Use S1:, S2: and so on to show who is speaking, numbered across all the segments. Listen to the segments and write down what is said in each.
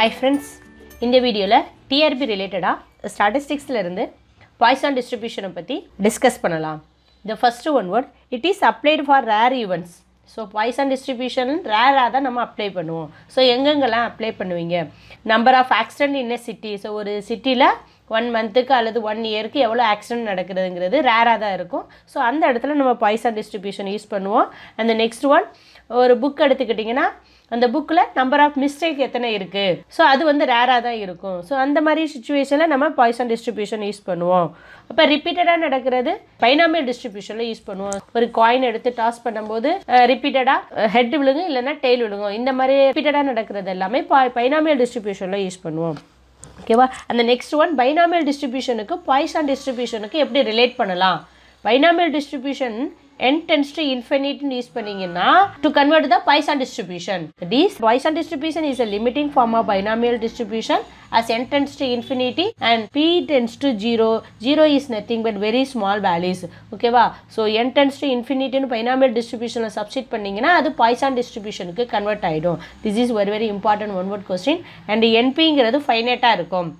S1: Hi friends இந்த வீடியோவில் TRP ரிலேட்டடாக ஸ்டாட்டிஸ்டிக்ஸ்லேருந்து பாய்சான் டிஸ்ட்ரிபியூஷனை பற்றி டிஸ்கஸ் பண்ணலாம் the first one word it is applied for rare events so Poisson distribution ரேராக தான் நம்ம அப்ளை பண்ணுவோம் ஸோ எங்கெங்கெல்லாம் அப்ளை பண்ணுவீங்க number of accident in city so ஒரு சிட்டியில் ஒன் மந்த்துக்கு அல்லது ஒன் இயருக்கு எவ்வளோ ஆக்சிடென்ட் நடக்கிறதுங்கிறது ரேராக தான் இருக்கும் ஸோ அந்த இடத்துல நம்ம பாய்சான் டிஸ்ட்ரிபியூஷன் யூஸ் பண்ணுவோம் அந்த நெக்ஸ்ட் ஒன் ஒரு புக் எடுத்துக்கிட்டிங்கன்னா அந்த புக்கில் நம்பர் ஆஃப் மிஸ்டேக் எத்தனை இருக்குது ஸோ அது வந்து ரேராக தான் இருக்கும் ஸோ அந்த மாதிரி சுச்சுவேஷனில் நம்ம பாய்சன் டிஸ்ட்ரிபியூஷன் யூஸ் பண்ணுவோம் அப்போ ரிப்பீட்டடாக நடக்கிறது பைனாமியல் டிஸ்ட்ரிபியூஷனில் யூஸ் பண்ணுவோம் ஒரு காயின் எடுத்து டாஸ் பண்ணும்போது ரிப்பீட்டடாக ஹெட் விழுங்கும் இல்லைன்னா டெய்ல் விழுங்கும் இந்த மாதிரி ரிப்பீட்டடாக நடக்கிறது எல்லாமே பைனாமியல் டிஸ்ட்ரிபியூஷனில் யூஸ் பண்ணுவோம் ஓகேவா அந்த நெக்ஸ்ட் ஒன் பைனாமியல் டிஸ்ட்ரிபியூஷனுக்கு பாய்சான் டிஸ்ட்ரிபியூஷனுக்கு எப்படி ரிலேட் பண்ணலாம் binomial distribution n tends to infinity use பண்ணீங்கன்னா to convert the Poisson distribution this Poisson distribution is a limiting form of binomial distribution as n tends to infinity and p tends to 0 0 is nothing but very small values ஓகேவா so n tends to infinity னு binomial டிஸ்ட்ரிபியூஷனில் substitute பண்ணிங்கன்னா அது Poisson டிஸ்ட்ரிபியூஷனுக்கு convert ஆகிடும் this is very very important one word question and என்பிங்கிறது ஃபைனேட்டாக இருக்கும்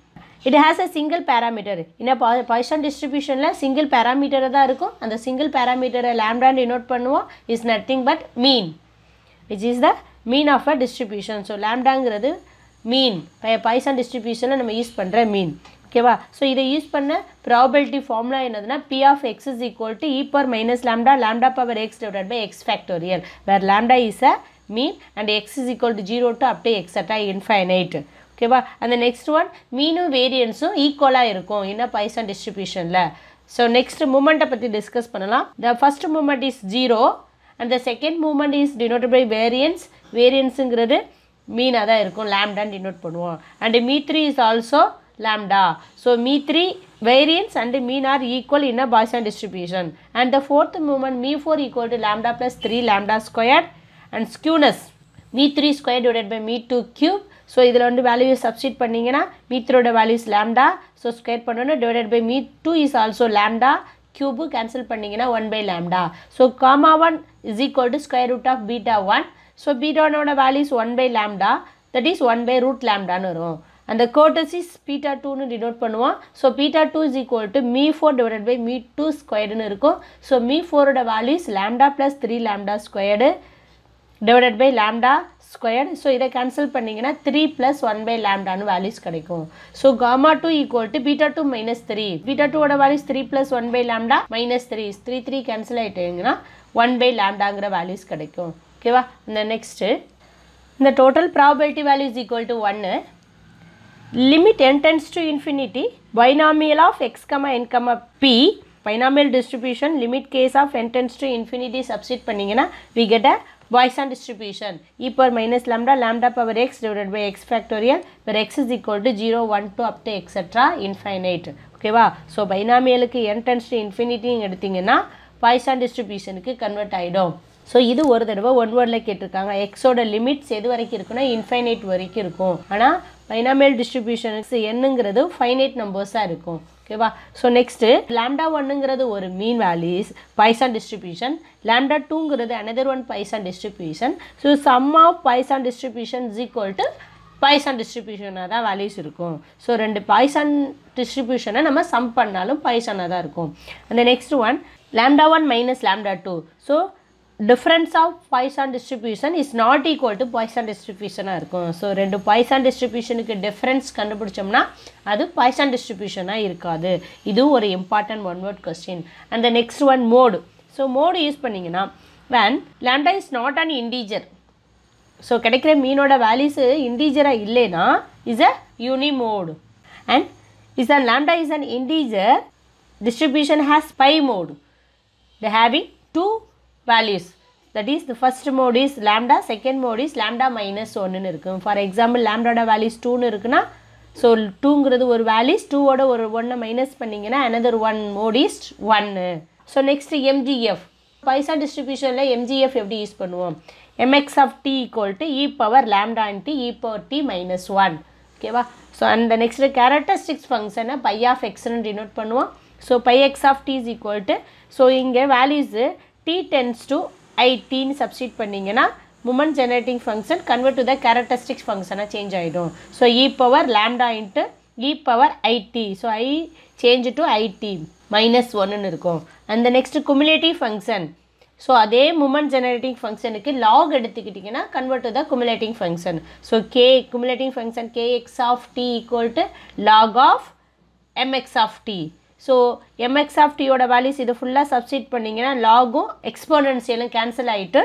S1: it has a single parameter என்ன பாய்சன் டிஸ்ட்ரிபியூஷனில் சிங்கிள் பேராமீட்டர் தான் இருக்கும் அந்த சிங்கிள் பேராமீட்டரை லேம்டான் டினோட் பண்ணுவோம் is nothing but mean it is the mean of a distribution so லேம்டாங்கிறது மீன் பாய்சன் டிஸ்ட்ரிபியூஷனில் நம்ம யூஸ் பண்ணுற மீன் ஓகேவா ஸோ இதை யூஸ் பண்ண ப்ராபிலிட்டி ஃபார்முலா என்னதுன்னா P of X is equal to e power minus lambda lambda power X divide by X factorial where lambda is a mean and X is equal to zero to up to to எக்ஸட்டா infinite ஓகேவா அந்த next one மீனும் வேரியன்ஸும் ஈக்குவலாக இருக்கும் என்ன bison டிஸ்ட்ரிபியூஷனில் so next மூமெண்ட்டை பற்றி discuss பண்ணலாம் the first moment is zero and the second moment is denoted by variance வேரியன்ஸுங்கிறது மீனாக தான் இருக்கும் லேம்டான்னு டினோட் பண்ணுவோம் and mu three is also lambda so mu three variance and mean are equal in a Poisson distribution and the fourth moment mu four equal to lambda plus three lambda square and skewness mu three square divide by mu two cube so இதில் வந்து value substitute பண்ணிங்கன்னா மீத்ரோட values lambda so square பண்ணணும் divided by mu two is also lambda cube cancel பண்ணிங்கன்னா one by lambda so gamma one is equal to square root of beta one so பீட்டானோட values one by lambda that is one by root லேம்டான்னு வரும் அந்த kurtosis beta டூன்னு denote பண்ணுவோம் so beta two is equal to mu four divided by mu two ஸ்கொயர்னு இருக்கும் so mu ஃபோரோட values lambda plus three lambda squared divided by lambda square so இதை cancel பண்ணிங்கன்னா த்ரீ ப்ளஸ் ஒன் பை லேம்டான்னு values கிடைக்கும் so gamma two equal to beta two minus three beta டூவோட values three plus one by lambda minus three three three cancel ஆகிட்டீங்கன்னா one by லேம்டாங்கிற values கிடைக்கும் ஓகேவா இந்த நெக்ஸ்ட்டு இந்த total probability values equal to ஒன்று limit n tends to infinity binomial of X x N n P binomial distribution limit case of n tends to infinity to பண்ணிங்கன்னா we get a Poisson distribution e power minus lambda lambda power x divided X factorial பர் where x is equal to 0 1 2 up to ஓகேவா so பைனாமியலுக்கு n tends to இன்ஃபினிட்டின்னு எடுத்திங்கன்னா Poisson டிஸ்ட்ரிபியூஷனுக்கு convert ஆகிடும் so இது ஒரு தடவை ஒன் வேர்டில் கேட்டிருக்காங்க எக்ஸோட லிமிட்ஸ் எது வரைக்கும் இருக்குன்னா இன்ஃபைனைட் வரைக்கும் இருக்கும் ஆனால் பைனாமியல் டிஸ்ட்ரிபியூஷனுக்கு என்னங்கிறது ஃபைனைட் நம்பர்ஸாக இருக்கும் ஓகேவா ஸோ நெக்ஸ்ட்டு லேம்டா ஒன்னுங்கிறது ஒரு mean values Poisson distribution lambda டூங்கிறது another one Poisson distribution so sum of Poisson distribution equal to Poisson டிஸ்ட்ரிபியூஷனாக தான் வேல்யூஸ் இருக்கும் ஸோ ரெண்டு பைசான் டிஸ்ட்ரிபியூஷனை நம்ம சம் பண்ணாலும் பைசானாக தான் இருக்கும் அந்த next one lambda one minus lambda two so difference of Poisson distribution is not equal to Poisson distribution இருக்கும் ஸோ ரெண்டு distribution டிஸ்ட்ரிபியூஷனுக்கு டிஃப்ரென்ஸ் கண்டுபிடிச்சோம்னா அது Poisson distribution இருக்காது இது ஒரு important one word question and the next one mode so mode use பண்ணிங்கன்னா when lambda is not an integer so கிடைக்கிற மீனோட வேல்யூஸு இண்டீஜராக இல்லேனா is a unimode and is an lambda is an integer distribution has bi mode the having two values. That is the first mode is lambda, second mode is lambda minus 1 இருக்கும் for example lambda values 2 இருக்குன்னா so டூங்கிறது ஒரு values டூவோட ஒரு ஒன்னை minus பண்ணிங்கன்னா another one mode is ஒன்று so next MGF Poisson டிஸ்ட்ரிபியூஷனில் MGF எப்படி யூஸ் பண்ணுவோம் M X of t equal to e power lambda in t e power t minus one ஓகேவா ஸோ அந்த நெக்ஸ்ட் கேரக்டரிஸ்டிக்ஸ் ஃபங்க்ஷனை பை ஆஃப் எக்ஸ்னு denote பண்ணுவோம் so phi x of t is equal to so இங்கே values t tends to ஐடின்னு substitute பண்ணிங்கன்னா moment generating function convert to the characteristics ஃபங்க்ஷனாக change ஆகிடும் so e power lambda into e power i t so i change to i t minus ஒன்றுன்னு இருக்கும் அந்த next cumulative function so அதே moment generating ஃபங்க்ஷனுக்கு log எடுத்துக்கிட்டிங்கன்னா convert to the cumulating function so K cumulating function K x of t equal to log of M X of t so M X of டியோட values இது ஃபுல்லாக substitute பண்ணிங்கன்னா லாகும் எக்ஸ்போனன்சியலும் cancel ஆகிட்டு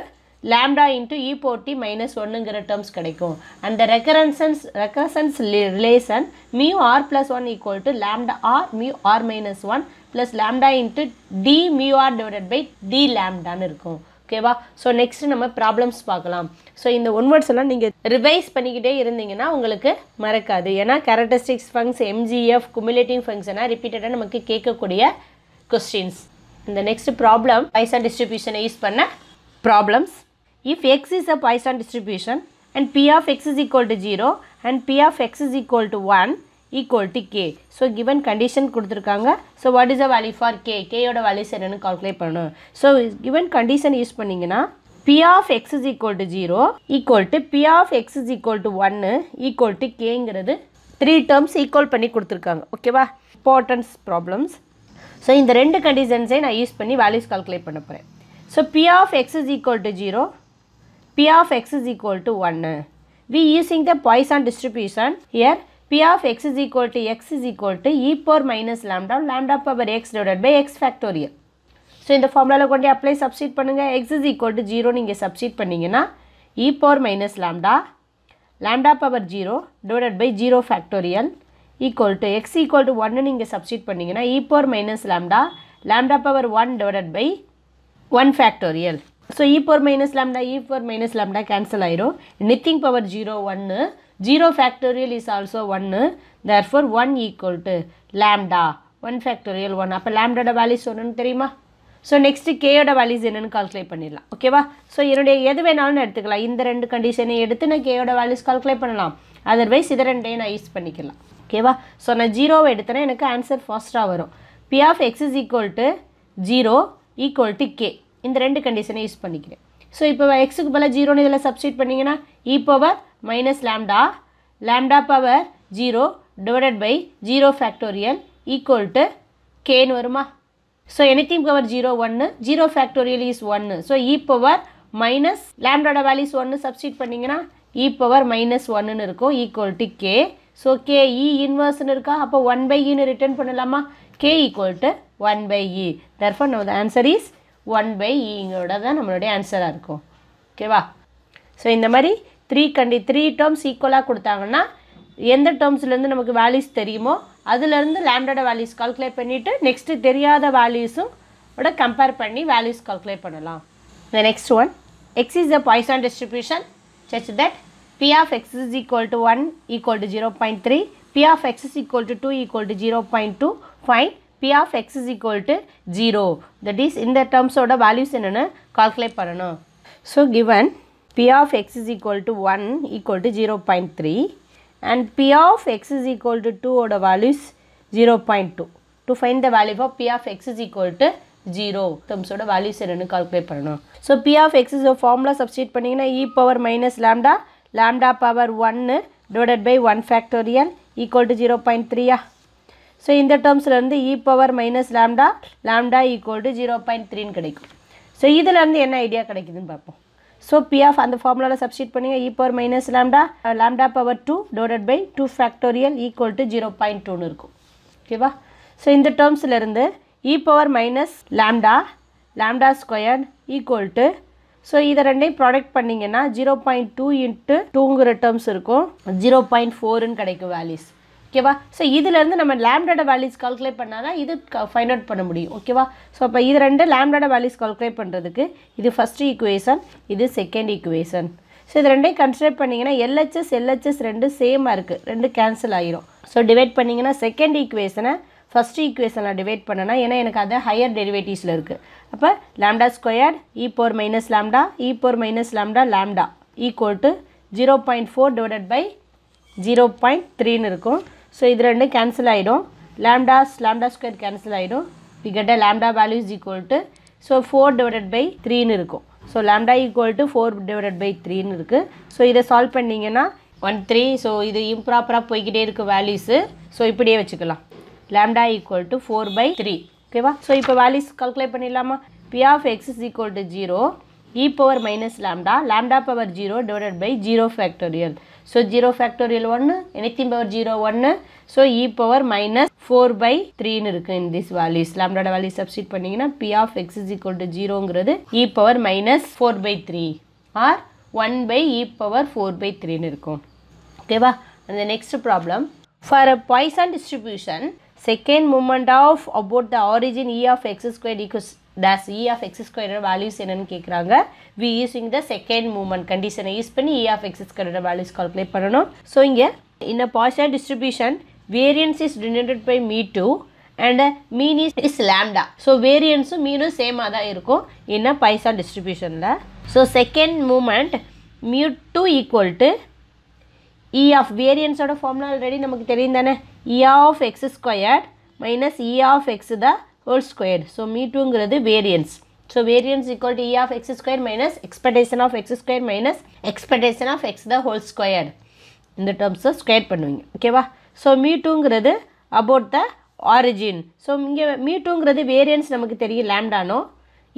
S1: lambda into e power t minus ஒன்றுங்கிற terms கிடைக்கும் அந்த ரெக்கரன்சன்ஸ் recurrence relation mu r plus one equal to lambda r mu r minus one plus lambda into d mu r divided by d லேம்டான்னு இருக்கும் ஓகேவா ஸோ நெக்ஸ்ட் நம்ம problems பார்க்கலாம் so இந்த onwards எல்லாம் நீங்கள் ரிவைஸ் பண்ணிக்கிட்டே இருந்தீங்கன்னா உங்களுக்கு மறக்காது ஏன்னா கேரக்டரிஸ்டிக்ஸ் ஃபங்க்ஸ் எம்ஜிஎஃப் குமுலேட்டிங் ஃபங்க்ஷனாக ரிப்பீட்டடாக நமக்கு கேட்கக்கூடிய கொஸ்டின்ஸ் இந்த நெக்ஸ்ட் ப்ராப்ளம் பைசா டிஸ்ட்ரிபியூஷனை யூஸ் பண்ண problems if x is a Poisson distribution and P of X is equal to zero and P of X is equal to one equal to k so given condition கொடுத்துருக்காங்க so what is a value for k கேயோட values என்னென்னு calculate பண்ணணும் so given condition use பண்ணிங்கன்னா P of X is equal to zero equal to P of X is equal to ஒன்று equal to கேங்கிறது three terms equal பண்ணி கொடுத்துருக்காங்க ஓகேவா importance problems so இந்த ரெண்டு கண்டிஷன்ஸே நான் யூஸ் பண்ணி வேல்யூஸ் கால்குலேட் பண்ண போகிறேன் so P of X is equal to zero of of x is equal to 1. We using the Poisson distribution here P of x is equal to x is equal to e power minus lambda, lambda power x divided by x factorial. So இந்த ஃபார்முலாவில் கொண்டு apply substitute பண்ணுங்கள் x is equal to zero நீங்கள் substitute பண்ணிங்கன்னா e power minus lambda lambda power zero divided by zero factorial equal to x equal to ஒன்னு நீங்கள் substitute பண்ணிங்கன்னா e power minus lambda lambda power one divided by one factorial so e power minus lambda e power minus lambda cancel ஆயிரும் nothing power zero ஒன்று zero factorial is also ஒன்று therefore one equal to lambda one factorial one அப்போ லேம்டோட values ஒன்றுன்னு தெரியுமா so next கேயோட values என்னென்னு calculate பண்ணிடலாம் ஓகேவா ஸோ என்னுடைய எது வேணாலும் எடுத்துக்கலாம் இந்த ரெண்டு கண்டிஷனை எடுத்து நான் கேயோட வேல்யூஸ் கால்குலேட் பண்ணலாம் அதர்வைஸ் இதை ரெண்டையும் நான் யூஸ் பண்ணிக்கலாம் ஓகேவா ஸோ நான் ஜீரோவை எடுத்தேன்னா எனக்கு ஆன்சர் ஃபாஸ்ட்டாக வரும் P of X is equal to zero equal to k இந்த ரெண்டு கண்டிஷனை யூஸ் பண்ணிக்கிறேன் ஸோ இப்போ எக்ஸுக்கு பதிலாக ஜீரோன்னு இதில் சப்ஸ்டியூட் பண்ணிங்கன்னா e power minus lambda lambda power zero divided by zero factorial equal to கேன்னு வருமா ஸோ எனித்திங் பவர் ஜீரோ ஒன்று ஜீரோ ஃபேக்டோரியல் இஸ் ஒன்று ஸோ இ பவர் மைனஸ் லேம்டோட வேல்யூஸ் ஒன்று சப்ஸ்டியூட் பண்ணிங்கன்னா இ பவர் மைனஸ் ஒன்றுன்னு இருக்கும் equal to k so k e இன்வர்ஸ்னு இருக்கா அப்போ ஒன் பை இன்னு e ரிட்டர்ன் பண்ணலாமா k equal to one by e therefore நம்ம the answer is one by ஈங்களோட e தான் நம்மளுடைய ஆன்சராக இருக்கும் ஓகேவா ஸோ இந்த மாதிரி த்ரீ கண்டி த்ரீ டேர்ம்ஸ் ஈக்குவலாக கொடுத்தாங்கன்னா எந்த டேர்ம்ஸ்லேருந்து நமக்கு வேல்யூஸ் தெரியுமோ அதுலேருந்து லேம்டோட வேல்யூஸ் கால்குலேட் பண்ணிவிட்டு நெக்ஸ்ட்டு தெரியாத வேல்யூஸும் கூட கம்பேர் பண்ணி வேல்யூஸ் கால்குலேட் பண்ணலாம் the next one x is the Poisson distribution such that P of X is equal to one equal to zero point three P of X is equal to two equal to zero point two fine p of x is equal to 0 that in the terms of the values என்னன்னு calculate பண்ணணும் so given p of x is equal to 1 equal to 0.3 and p of x is equal to 2 the values 0.2 to find the value of p of x is equal to 0 terms of the values என்னன்னு calculate பண்ணணும் so p of x is a formula substitute பண்ணிங்கன்னா e power minus lambda lambda power 1 divided by 1 factorial equal to 0.3 yeah so இந்த டேர்ம்ஸ்லேருந்து e power minus lambda lambda equal to zero point த்ரீன்னு கிடைக்கும் so இதுலேருந்து என்ன idea கிடைக்குதுன்னு பார்ப்போம் so P of அந்த ஃபார்முலாவில் சப்ஸ்டியூட் பண்ணுங்க e power minus lambda lambda power two divided by two factorial equal to zero point டூன்னு இருக்கும் ஓகேவா ஸோ இந்த டேர்ம்ஸ்லேருந்து e power minus lambda lambda square equal to so இதை ரெண்டையும் ப்ராடக்ட் பண்ணிங்கன்னா ஜீரோ பாயிண்ட் டூ இன்ட்டு டூங்கிற டேர்ம்ஸ் இருக்கும் ஜீரோ பாயிண்ட் ஃபோருன்னு கிடைக்கும் வேல்யூஸ் ஓகேவா ஸோ இதுலேருந்து நம்ம லேம்டாட வேல்யூஸ் கால்குலேட் பண்ணால் தான் இது ஃபைண்ட் அவுட் பண்ண முடியும் ஓகேவா ஸோ அப்போ இது ரெண்டு லேம்டாட வேல்யூஸ் கால்குலேட் பண்ணுறதுக்கு இது ஃபஸ்ட்டு ஈக்குவேஷன் இது செகண்ட் ஈக்குவேஷன் ஸோ இது ரெண்டையும் கன்சிடர் பண்ணிங்கன்னா எல்ஹெச்எஸ் எல்ஹெச்எஸ் ரெண்டு சேமாக இருக்குது ரெண்டு கேன்சல் ஆகிரும் ஸோ டிவைட் பண்ணிங்கன்னா செகண்ட் ஈக்குவேஷனை ஃபஸ்ட் ஈக்குவேஷனை டிவைட் பண்ணனா ஏன்னா எனக்கு அது ஹையர் டெரிவேட்டிவ்ஸில் இருக்குது அப்போ lambda square e power minus lambda e power minus lambda lambda equal to zero point four divided by zero point த்ரீன்னு இருக்கும் ஸோ இது ரெண்டும் கேன்சல் ஆகிடும் லேம்டாஸ் லேம்டா ஸ்கொயர் கேன்சல் ஆகிடும் we get lambda value is equal to so four divided by த்ரீன்னு இருக்கும் so lambda equal to four divided by த்ரீன்னு இருக்குது ஸோ இதை சால்வ் பண்ணிங்கன்னா ஒன் த்ரீ ஸோ இது இம்ப்ராப்பராக போய்கிட்டே இருக்குது வேல்யூஸு ஸோ இப்படியே வச்சுக்கலாம் lambda equal to four by three ஓகேவா ஸோ இப்போ வேல்யூஸ் கல்குலேட் பண்ணிடலாமா P of X is equal to zero e power minus lambda lambda power zero divided by zero factorial so zero factorial ஒன்று anything power zero ஒன்று so e power minus four by த்ரீன்னு இருக்குது in this values லாம்டாட value substitute பண்ணிங்கன்னா P of X is equal to ஜீரோங்கிறது e power minus four by three R one by e power four by த்ரீன்னு இருக்கும் ஓகேவா அந்த next problem for a Poisson distribution second moment of about the origin e of X square equals டேஸ் e of x ஸ்கொயரோட values என்னன்னு கேட்குறாங்க we using the second moment கண்டிஷனை use பண்ணி இ ஆஃப் எக்ஸ் ஸ்கொயரோட வேல்யூஸ் கால்குலேட் பண்ணணும் so இங்கே in a positive distribution variance is denoted by mu two and mean is is lambda so வேரியன்ஸும் மீனும் சேமாக தான் இருக்கும் என்ன பைசா டிஸ்ட்ரிபியூஷனில் so second moment mu two equal to e of வேரியன்ஸோட ஃபார்ம்லாம் ஆல்ரெடி நமக்கு தெரியும் தானே e of x squared minus e of x தான் ஹோல் ஸ்கொயர் ஸோ மீ டூங்கிறது variance so variance equal to e of X square minus expectation of X square minus expectation of x the whole square இந்த டேர்ம்ஸை square பண்ணுவீங்க ஓகேவா so mu டூங்கிறது about the origin so இங்கே me டூங்கிறது variance நமக்கு தெரியும் லேம்டானோ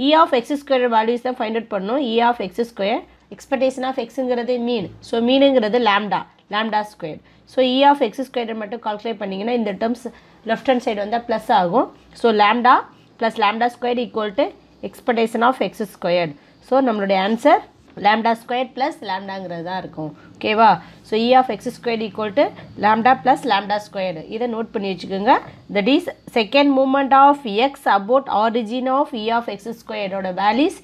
S1: e of X square values தான் ஃபைண்ட் அவுட் பண்ணணும் e of X square expectation of எக்ஸுங்கிறது மீன் ஸோ மீனுங்கிறது lambda lambda square so e of X square மட்டும் கால்குலேட் பண்ணிங்கன்னா இந்த டேர்ம்ஸ் லெஃப்ட் ஹேண்ட் சைடு வந்தால் ப்ளஸ் ஆகும் so lambda plus lambda square equal to expectation of x squared so நம்மளுடைய answer lambda square plus லேம்டாங்கிறது தான் இருக்கும் ஓகேவா so e of X square equal to lambda plus lambda square இதை note பண்ணி வச்சுக்கோங்க that is second moment of x about origin of e of x ஸ்கொயரோட values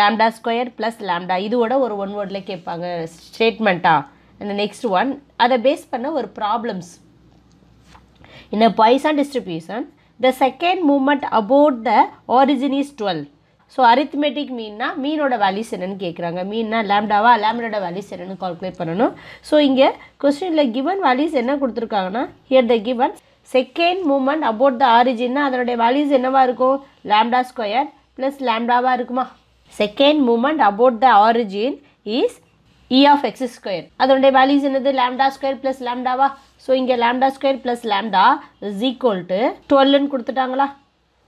S1: lambda square plus lambda இதோட ஒரு ஒன் வேர்டில் கேட்பாங்க ஸ்டேட்மெண்ட்டாக அந்த நெக்ஸ்ட் ஒன் அதை பேஸ் பண்ண ஒரு problems In a Poisson distribution, the second movement about the origin is 12. So arithmetic மீன்னா மீனோட வேல்யூஸ் என்னன்னு கேட்குறாங்க மீன்னா லேம்டாவா லேம்டோட வேல்யூஸ் என்னன்னு கால்குலேட் பண்ணணும் ஸோ இங்கே கொஸ்டினில் கிவன் வேல்யூஸ் என்ன கொடுத்துருக்காங்கன்னா here the given second moment about the ஆரிஜின்னா அதனுடைய வேல்யூஸ் என்னவாக இருக்கும் லேம்டா ஸ்கொயர் ப்ளஸ் லேம்டாவாக இருக்குமா second moment about the origin is E of X square அதோடைய வேல்யூஸ் என்னது லேம்டா ஸ்கொயர் ப்ளஸ் லேம்டாவா ஸோ இங்கே lambda square plus equal to 12 to டுவெல்லுன்னு கொடுத்துட்டாங்களா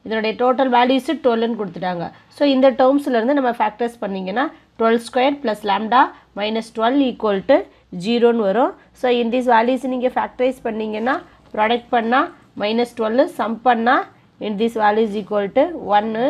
S1: இதனுடைய டோட்டல் வேல்யூஸு டுவெல்லுன்னு கொடுத்துட்டாங்க ஸோ இந்த டேர்ம்ஸ்லேருந்து நம்ம factors பண்ணிங்கன்னா twelve square plus lambda minus twelve equal to 0 வரும் ஸோ இன் திஸ் values நீங்கள் factorize பண்ணிங்கன்னா product பண்ணா மைனஸ் 12 சம் பண்ணா in this values equal to 1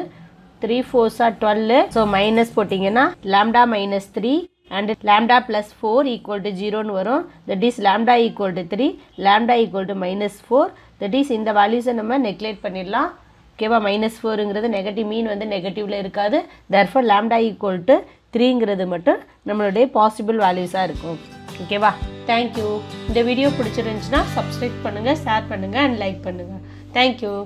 S1: three 4 12 so minus போட்டிங்கன்னா lambda minus three and lambda plus four equal to ஜீரோன்னு வரும் that is lambda equal to three lambda equal to minus four that is இந்த வேல்யூஸை நம்ம நெக்லேட் பண்ணிடலாம் ஓகேவா minus ஃபோருங்கிறது negative மீன் வந்து நெகட்டிவில் இருக்காது தர்ஃபர் லேம்டா ஈக்குவல் டு த்ரீங்கிறது மட்டும் நம்மளுடைய பாசிபிள் வேல்யூஸாக இருக்கும் ஓகேவா தேங்க்யூ இந்த வீடியோ பிடிச்சிருந்துச்சுன்னா சப்ஸ்கிரைப் பண்ணுங்கள் ஷேர் பண்ணுங்கள் அண்ட் லைக் பண்ணுங்கள் தேங்க்யூ